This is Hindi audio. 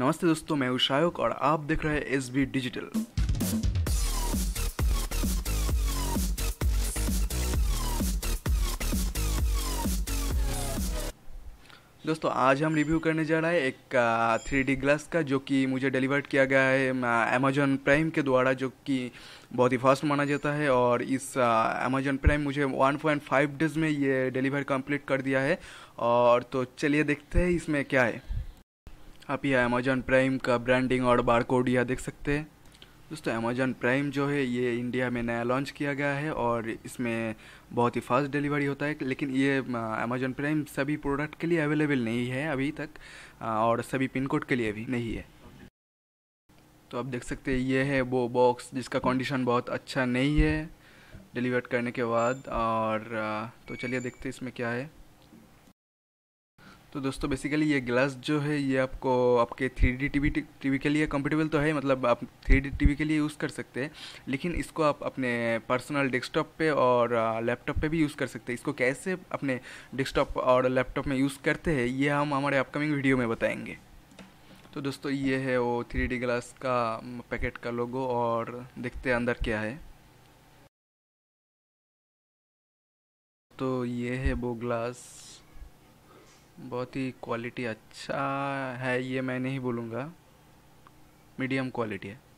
नमस्ते दोस्तों मैं उषायोग और आप देख रहे हैं एस बी डिजिटल दोस्तों आज हम रिव्यू करने जा रहे हैं एक थ्री डी ग्लास का जो कि मुझे डिलीवर किया गया है अमेजोन प्राइम के द्वारा जो कि बहुत ही फास्ट माना जाता है और इस अमेजोन प्राइम मुझे 1.5 डेज में ये डिलीवर कंप्लीट कर दिया है और तो चलिए देखते हैं इसमें क्या है आप ये अमेज़न प्राइम का ब्रांडिंग और बारकोड यह देख सकते हैं दोस्तों अमेज़न प्राइम जो है ये इंडिया में नया लॉन्च किया गया है और इसमें बहुत ही फास्ट डिलीवरी होता है लेकिन ये अमेज़न प्राइम सभी प्रोडक्ट के लिए अवेलेबल नहीं है अभी तक और सभी पिन कोड के लिए भी नहीं है तो आप देख सकते हैं ये है वो बॉक्स जिसका कंडीशन बहुत अच्छा नहीं है डिलीवर करने के बाद और तो चलिए देखते इसमें क्या है तो दोस्तों बेसिकली ये ग्लास जो है ये आपको आपके थ्री डी टी वी के लिए कंफर्टेबल तो है मतलब आप थ्री डी टी के लिए यूज़ कर सकते हैं लेकिन इसको आप अपने पर्सनल डेस्कटॉप पे और लैपटॉप पे भी यूज़ कर सकते हैं इसको कैसे अपने डेस्कटॉप और लैपटॉप में यूज़ करते हैं ये हम हमारे अपकमिंग वीडियो में बताएँगे तो दोस्तों ये है वो थ्री डी ग्लास का पैकेट का लोगो और देखते हैं अंदर क्या है तो ये है वो ग्लास बहुत ही क्वालिटी अच्छा है ये मैं नहीं बोलूँगा मीडियम क्वालिटी है